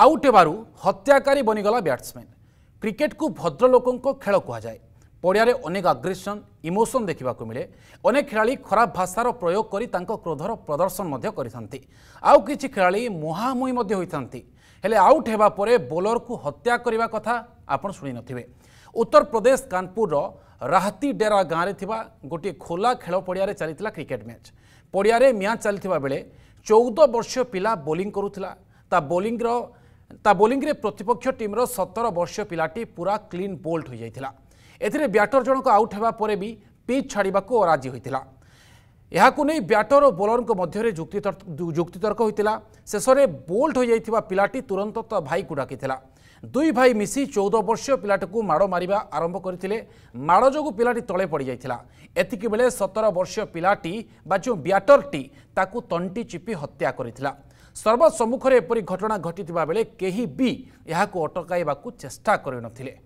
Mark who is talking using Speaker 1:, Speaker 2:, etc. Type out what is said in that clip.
Speaker 1: out ହେବାରୁ ହତ୍ୟାକାରୀ ବନିଗଲା batsman କ୍ରିକେଟ୍କୁ ଭଦ୍ରଲୋକଙ୍କ ଖେଳ କୁହାଯାଏ ପଡ଼ିଆରେ ଅନେକ ଆଗ୍ରେସନ୍ ଇମୋସନ୍ ଦେଖିବାକୁ ମିଳେ ଅନେକ ଖେଳାଳି ଖରାପ ଭାଷାର ପ୍ରୟୋଗ କରି ତାଙ୍କ କ୍ରୋଧର ପ୍ରଦର୍ଶନ ମଧ୍ୟ କରିଥାନ୍ତି ଆଉ କିଛି ଖେଳାଳି ମୁହାଁମୁହିଁ ମଧ୍ୟ ହୋଇଥାନ୍ତି ହେଲେ ଆଉଟ୍ ହେବା ପରେ ବୋଲରକୁ ହତ୍ୟା କରିବା କଥା ଆପଣ ଶୁଣିନଥିବେ ଉତ୍ତରପ୍ରଦେଶ କାନପୁରର ରାହାତି ଡେରା ଗାଁରେ ଥିବା ଗୋଟିଏ ଖୋଲା ଖେଳ ପଡ଼ିଆରେ ଚାଲିଥିଲା କ୍ରିକେଟ୍ ମ୍ୟାଚ୍ ପଡ଼ିଆରେ ମ୍ୟାଚ୍ ଚାଲିଥିବା ବେଳେ ଚଉଦ ବର୍ଷୀୟ ପିଲା ବୋଲିଂ କରୁଥିଲା ତା ବୋଲିଂର ତା ବୋଲିଂରେ ପ୍ରତିପକ୍ଷ ଟିମ୍ର ସତର ବର୍ଷୀୟ ପିଲାଟି ପୁରା କ୍ଲିନ୍ ବୋଲ୍ଟ ହୋଇଯାଇଥିଲା ଏଥିରେ ବ୍ୟାଟର ଜଣକ ଆଉଟ୍ ହେବା ପରେ ବି ପିଚ୍ ଛାଡ଼ିବାକୁ ଅରାଜି ହୋଇଥିଲା ଏହାକୁ ନେଇ ବ୍ୟାଟର ଓ ବୋଲରଙ୍କ ମଧ୍ୟରେ ଯୁକ୍ତିତର୍କ ହୋଇଥିଲା ଶେଷରେ ବୋଲ୍ଟ ହୋଇଯାଇଥିବା ପିଲାଟି ତୁରନ୍ତ ତା ଭାଇକୁ ଡାକିଥିଲା ଦୁଇ ଭାଇ ମିଶି ଚଉଦ ବର୍ଷୀୟ ପିଲାଟିକୁ ମାଡ଼ ମାରିବା ଆରମ୍ଭ କରିଥିଲେ ମାଡ଼ ଯୋଗୁଁ ପିଲାଟି ତଳେ ପଡ଼ିଯାଇଥିଲା ଏତିକିବେଳେ ସତର ବର୍ଷୀୟ ପିଲାଟି ବା ଯେଉଁ ବ୍ୟାଟରଟି ତାକୁ ତଣ୍ଟି ଚିପି ହତ୍ୟା କରିଥିଲା ସର୍ବସମ୍ମୁଖରେ ଏପରି ଘଟଣା ଘଟିଥିବା ବେଳେ କେହି ବି ଏହାକୁ ଅଟକାଇବାକୁ ଚେଷ୍ଟା କରିନଥିଲେ